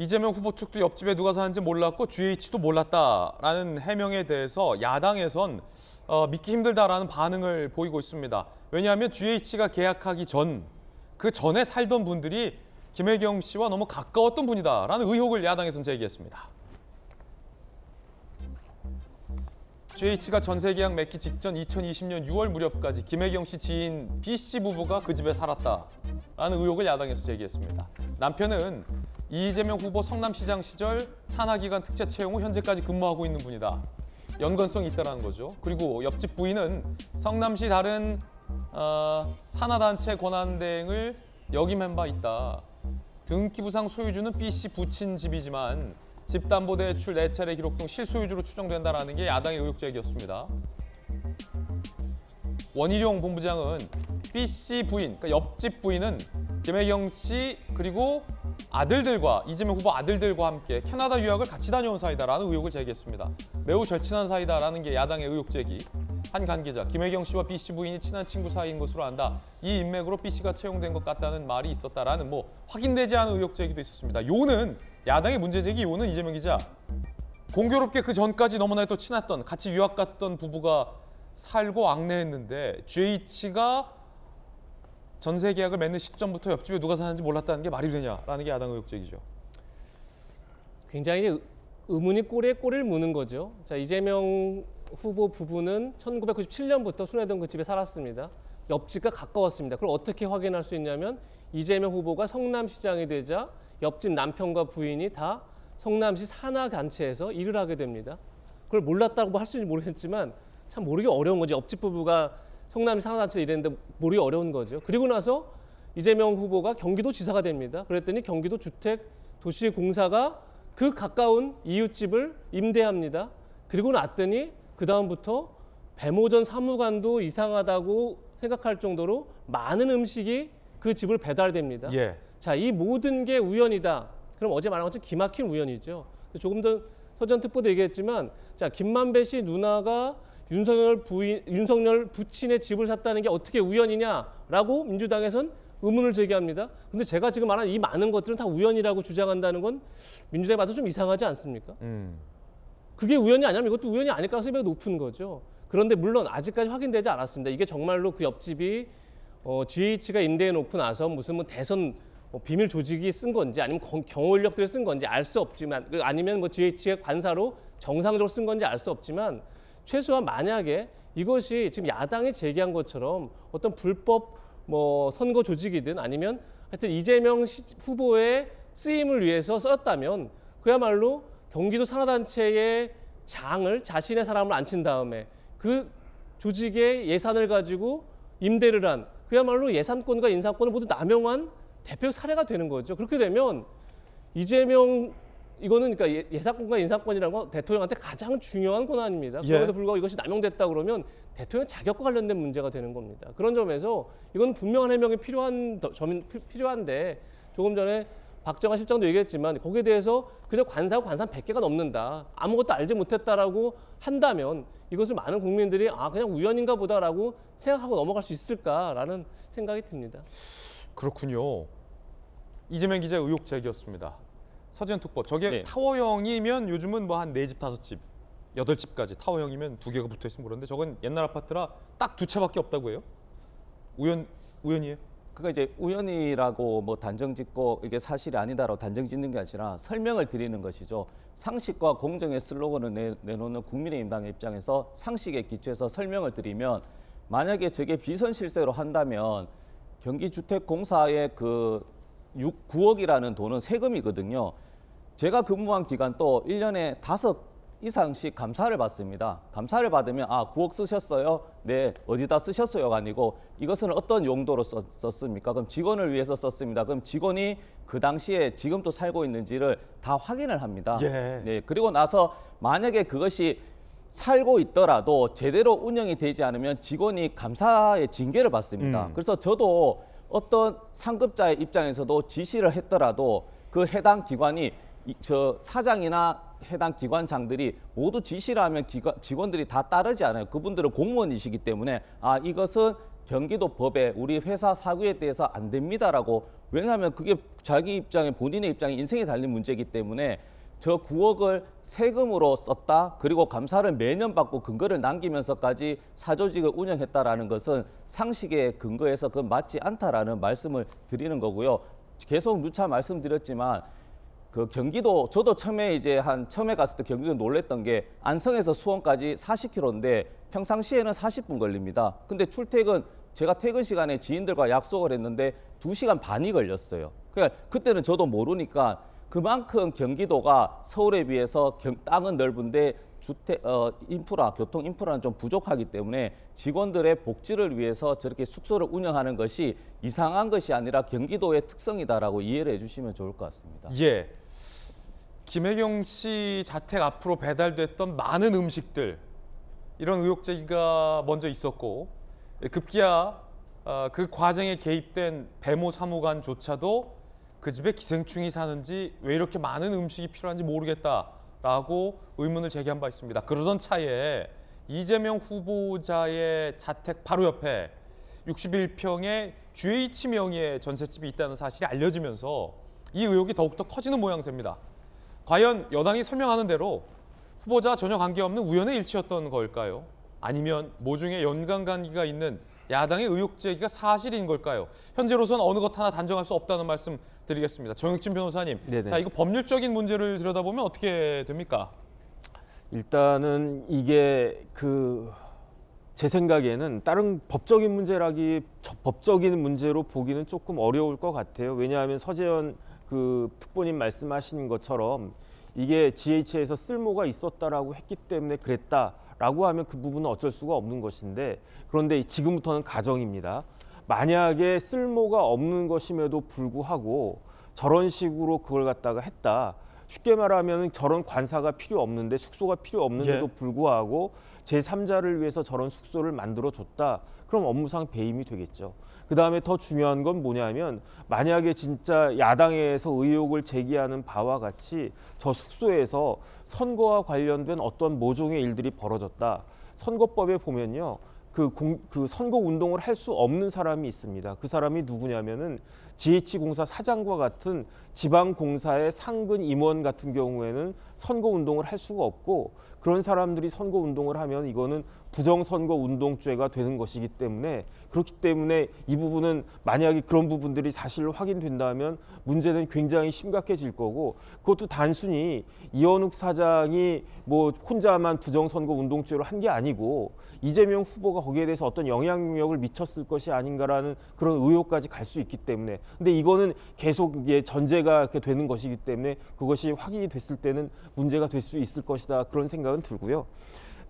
이재명 후보 측도 옆집에 누가 사는지 몰랐고 GH도 몰랐다라는 해명에 대해서 야당에선 어, 믿기 힘들다라는 반응을 보이고 있습니다. 왜냐하면 GH가 계약하기 전, 그 전에 살던 분들이 김혜경 씨와 너무 가까웠던 분이다라는 의혹을 야당에선 제기했습니다. GH가 전세 계약 맺기 직전 2020년 6월 무렵까지 김혜경 씨 지인 B 씨 부부가 그 집에 살았다라는 의혹을 야당에서 제기했습니다. 남편은 이재명 후보 성남시장 시절 산하기관 특채 채용 후 현재까지 근무하고 있는 분이다. 연관성이 있다는 거죠. 그리고 옆집 부인은 성남시 다른 어, 산하단체 권한대행을 역임한 바 있다. 등기부상 소유주는 B씨 부친 집이지만 집담보대출 네 차례 기록 등 실소유주로 추정된다는 게 야당의 의혹 제기였습니다. 원희룡 본부장은 B씨 부인, 그러니까 옆집 부인은 김혜경 씨 그리고 아들들과 이재명 후보 아들들과 함께 캐나다 유학을 같이 다녀온 사이다라는 의혹을 제기했습니다. 매우 절친한 사이다라는 게 야당의 의혹 제기. 한 관계자 김혜경 씨와 B 씨 부인이 친한 친구 사이인 것으로 안다. 이 인맥으로 B 씨가 채용된 것 같다는 말이 있었다라는 뭐 확인되지 않은 의혹 제기도 있었습니다. 요는 야당의 문제 제기 요는 이재명 기자. 공교롭게 그 전까지 너무나 또 친했던 같이 유학 갔던 부부가 살고 악내했는데 GH가 전세 계약을 맺는 시점부터 옆집에 누가 사는지 몰랐다는 게 말이 되냐라는 게 야당 의혹 적기죠 굉장히 의문이 꼬리에 꼬리를 무는 거죠. 자 이재명 후보 부부는 1997년부터 순회동 그 집에 살았습니다. 옆집과 가까웠습니다. 그걸 어떻게 확인할 수 있냐면 이재명 후보가 성남시장이 되자 옆집 남편과 부인이 다 성남시 산하단체에서 일을 하게 됩니다. 그걸 몰랐다고 할 수는 모르겠지만 참 모르기 어려운 거지. 옆집 부부가 성남 이 상하단체 이랬는데 모르기 어려운 거죠. 그리고 나서 이재명 후보가 경기도 지사가 됩니다. 그랬더니 경기도 주택 도시공사가 그 가까운 이웃집을 임대합니다. 그리고 났더니 그 다음부터 배모전 사무관도 이상하다고 생각할 정도로 많은 음식이 그 집을 배달됩니다. 예. 자, 이 모든 게 우연이다. 그럼 어제 말한 것처럼 기막힌 우연이죠. 조금 전 서전 특보도 얘기했지만 자 김만배 씨 누나가 윤석열 부인, 윤석열 부친의 집을 샀다는 게 어떻게 우연이냐라고 민주당에선 의문을 제기합니다. 근데 제가 지금 말한 이 많은 것들은 다 우연이라고 주장한다는 건 민주당에 봐도 좀 이상하지 않습니까? 음. 그게 우연이 아니라면 이것도 우연이 아닐 가능성이 높은 거죠. 그런데 물론 아직까지 확인되지 않았습니다. 이게 정말로 그 옆집이 어, GH가 임대해 놓고 나서 무슨 뭐 대선 뭐 비밀 조직이 쓴 건지 아니면 경호 인력들이 쓴 건지 알 수 없지만 그 아니면 뭐 GH의 관사로 정상적으로 쓴 건지 알 수 없지만 최소한 만약에 이것이 지금 야당이 제기한 것처럼 어떤 불법 뭐 선거 조직이든 아니면 하여튼 이재명 시, 후보의 쓰임을 위해서 썼다면 그야말로 경기도 산하단체의 장을 자신의 사람을 앉힌 다음에 그 조직의 예산을 가지고 임대를 한 그야말로 예산권과 인사권을 모두 남용한 대표 사례가 되는 거죠. 그렇게 되면 이재명 이거는 그러니까 예, 예사권과 인사권이라는 건 대통령한테 가장 중요한 권한입니다. 예. 그럼에도 불구하고 이것이 남용됐다 그러면 대통령 자격과 관련된 문제가 되는 겁니다. 그런 점에서 이건 분명한 해명이 필요한 점이 필요한데 조금 전에 박정환 실장도 얘기했지만 거기에 대해서 그저 관사고 관사 100개가 넘는다. 아무것도 알지 못했다라고 한다면 이것을 많은 국민들이 아 그냥 우연인가 보다라고 생각하고 넘어갈 수 있을까라는 생각이 듭니다. 그렇군요. 이재명 기자 의 의혹 제기였습니다. 서지현 특보. 저게 네. 타워형이면 요즘은 뭐 한 네 집 다섯 집 여덟 집까지 타워형이면 두 개가 붙어 있으면 그런데 저건 옛날 아파트라 딱 두 채밖에 없다고 해요. 우연 우연이에요. 그러니까 이제 우연이라고 뭐 단정짓고 이게 사실이 아니다라고 단정짓는 게 아니라 설명을 드리는 것이죠. 상식과 공정의 슬로건을 내, 내놓는 국민의힘당의 입장에서 상식에 기초해서 설명을 드리면 만약에 저게 비선실세로 한다면 경기주택공사의 그 6, 9억이라는 돈은 세금이거든요. 제가 근무한 기간 또 1년에 5 이상씩 감사를 받습니다. 감사를 받으면 아 9억 쓰셨어요? 네 어디다 쓰셨어요가 아니고 이것은 어떤 용도로 썼, 습니까 그럼 직원을 위해서 썼습니다. 그럼 직원이 그 당시에 지금도 살고 있는지를 다 확인을 합니다. 예. 네 그리고 나서 만약에 그것이 살고 있더라도 제대로 운영이 되지 않으면 직원이 감사의 징계를 받습니다. 음. 그래서 저도 어떤 상급자의 입장에서도 지시를 했더라도 그 해당 기관이 저 사장이나 해당 기관장들이 모두 지시를 하면 기관, 직원들이 다 따르지 않아요. 그분들은 공무원이시기 때문에 아 이것은 경기도 법에 우리 회사 사규에 대해서 안 됩니다라고 왜냐하면 그게 자기 입장에 본인의 입장에 인생에 달린 문제이기 때문에 저 9억을 세금으로 썼다. 그리고 감사를 매년 받고 근거를 남기면서까지 사조직을 운영했다라는 것은 상식의 근거에서 그 맞지 않다라는 말씀을 드리는 거고요. 계속 누차 말씀드렸지만 그 경기도 저도 처음에 이제 한 처음에 갔을 때 경기도 놀랬던 게 안성에서 수원까지 40km인데 평상시에는 40분 걸립니다. 근데 출퇴근 제가 퇴근 시간에 지인들과 약속을 했는데 2시간 반이 걸렸어요. 그러니까 그때는 저도 모르니까 그만큼 경기도가 서울에 비해서 땅은 넓은데 주택 어, 인프라, 교통 인프라는 좀 부족하기 때문에 직원들의 복지를 위해서 저렇게 숙소를 운영하는 것이 이상한 것이 아니라 경기도의 특성이다라고 이해를 해주시면 좋을 것 같습니다. 예. 김혜경 씨 자택 앞으로 배달됐던 많은 음식들 이런 의혹 제기가 먼저 있었고 급기야 어, 그 과정에 개입된 배모 사무관조차도 그 집에 기생충이 사는지 왜 이렇게 많은 음식이 필요한지 모르겠다라고 의문을 제기한 바 있습니다. 그러던 차에 이재명 후보자의 자택 바로 옆에 61평의 GH 명의의 전셋집이 있다는 사실이 알려지면서 이 의혹이 더욱더 커지는 모양새입니다. 과연 여당이 설명하는 대로 후보자 전혀 관계없는 우연의 일치였던 걸까요? 아니면 모종의 뭐 연관관계가 있는 야당의 의혹 제기가 사실인 걸까요? 현재로선 어느 것 하나 단정할 수 없다는 말씀 드리겠습니다. 정혁진 변호사님, 네네. 자 이거 법률적인 문제를 들여다보면 어떻게 됩니까? 일단은 이게 그 제 생각에는 다른 법적인 문제라기 법적인 문제로 보기는 조금 어려울 것 같아요. 왜냐하면 서재현 그 특보님 말씀하신 것처럼 이게 GH에서 쓸모가 있었다라고 했기 때문에 그랬다. 라고 하면 그 부분은 어쩔 수가 없는 것인데 그런데 지금부터는 가정입니다. 만약에 쓸모가 없는 것임에도 불구하고 저런 식으로 그걸 갖다가 했다. 쉽게 말하면 저런 관사가 필요 없는데 숙소가 필요 없는데도 예. 불구하고 제3자를 위해서 저런 숙소를 만들어 줬다. 그럼 업무상 배임이 되겠죠. 그 다음에 더 중요한 건 뭐냐면 만약에 진짜 야당에서 의혹을 제기하는 바와 같이 저 숙소에서 선거와 관련된 어떤 모종의 일들이 벌어졌다. 선거법에 보면요. 그, 공, 그 선거 운동을 할 수 없는 사람이 있습니다. 그 사람이 누구냐면은 GH공사 사장과 같은 지방공사의 상근 임원 같은 경우에는 선거 운동을 할 수가 없고 그런 사람들이 선거 운동을 하면 이거는 부정선거 운동죄가 되는 것이기 때문에 그렇기 때문에 이 부분은 만약에 그런 부분들이 사실로 확인된다면 문제는 굉장히 심각해질 거고 그것도 단순히 이현욱 사장이 뭐 혼자만 부정선거 운동죄로 한 게 아니고 이재명 후보가 거기에 대해서 어떤 영향력을 미쳤을 것이 아닌가라는 그런 의혹까지 갈 수 있기 때문에 근데 이거는 계속 이게 전제가 이렇게 되는 것이기 때문에 그것이 확인이 됐을 때는 문제가 될 수 있을 것이다 그런 생각은 들고요.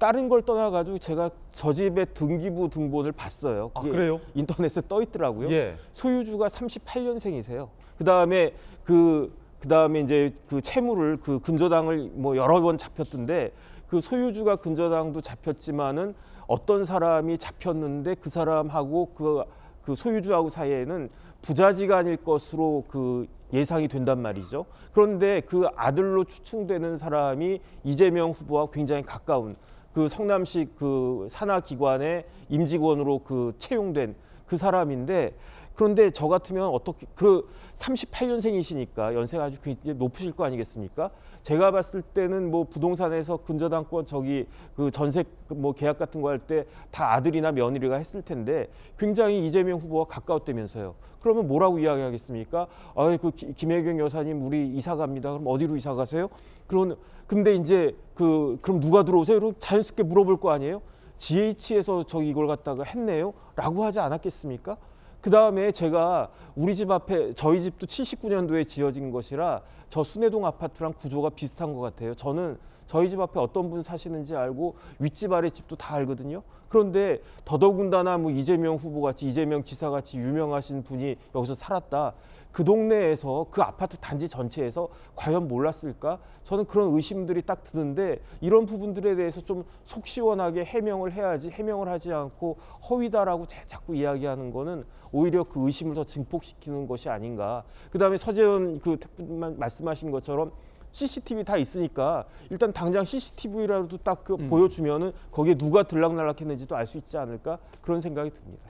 다른 걸 떠나가지고 제가 저 집의 등기부 등본을 봤어요. 아, 그래요? 인터넷에 떠 있더라고요. 예. 소유주가 38년생이세요. 그다음에 그 그다음에 이제 그 채무를 그 근저당을 뭐 여러 번 잡혔던데 그 소유주가 근저당도 잡혔지만은 어떤 사람이 잡혔는데 그 사람하고 그, 그 소유주하고 사이에는 부자지간일 것으로 그 예상이 된단 말이죠. 그런데 그 아들로 추측되는 사람이 이재명 후보와 굉장히 가까운 그 성남시 그 산하기관의 임직원으로 그 채용된 그 사람인데 그런데 저 같으면 어떻게 그 38년생이시니까 연세가 아주 굉장히 높으실 거 아니겠습니까? 제가 봤을 때는 뭐 부동산에서 근저당권 저기 그 전세 뭐 계약 같은 거 할 때 다 아들이나 며느리가 했을 텐데 굉장히 이재명 후보와 가까웠다면서요. 그러면 뭐라고 이야기하겠습니까? 아이 그 김혜경 여사님 우리 이사 갑니다. 그럼 어디로 이사 가세요? 그런 근데 이제 그 그럼 누가 들어오세요? 그럼 자연스럽게 물어볼 거 아니에요? GH에서 저 이걸 갖다가 했네요라고 하지 않았겠습니까? 그 다음에 제가 우리 집 앞에 저희 집도 79년도에 지어진 것이라 저 순회동 아파트랑 구조가 비슷한 것 같아요. 저는 저희 집 앞에 어떤 분 사시는지 알고 윗집 아래집도 다 알거든요. 그런데 더더군다나 뭐 이재명 후보 같이 이재명 지사 같이 유명하신 분이 여기서 살았다. 그 동네에서 그 아파트 단지 전체에서 과연 몰랐을까? 저는 그런 의심들이 딱 드는데 이런 부분들에 대해서 좀속 시원하게 해명을 해야지 해명을 하지 않고 허위다라고 자꾸 이야기하는 거는 오히려 그 의심을 더 증폭시키는 것이 아닌가. 그다음에 서재현 그 택분만 말씀하신 것처럼 CCTV 다 있으니까 일단 당장 CCTV라도 딱그 음. 보여주면은 거기에 누가 들락날락했는지도 알 수 있지 않을까 그런 생각이 듭니다.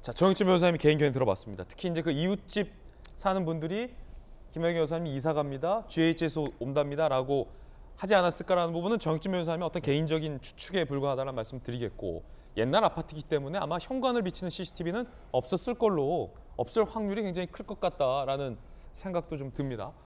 자 정영진 변호사님 개인 견해 들어봤습니다. 특히 이제 그 이웃집 사는 분들이 김영희 여사님이 이사 갑니다. GH에서 온답니다라고 하지 않았을까라는 부분은 정익진 변호사님의 어떤 개인적인 추측에 불과하다는 말씀 드리겠고 옛날 아파트이기 때문에 아마 현관을 비치는 CCTV는 없었을 걸로 없을 확률이 굉장히 클 것 같다라는 생각도 좀 듭니다.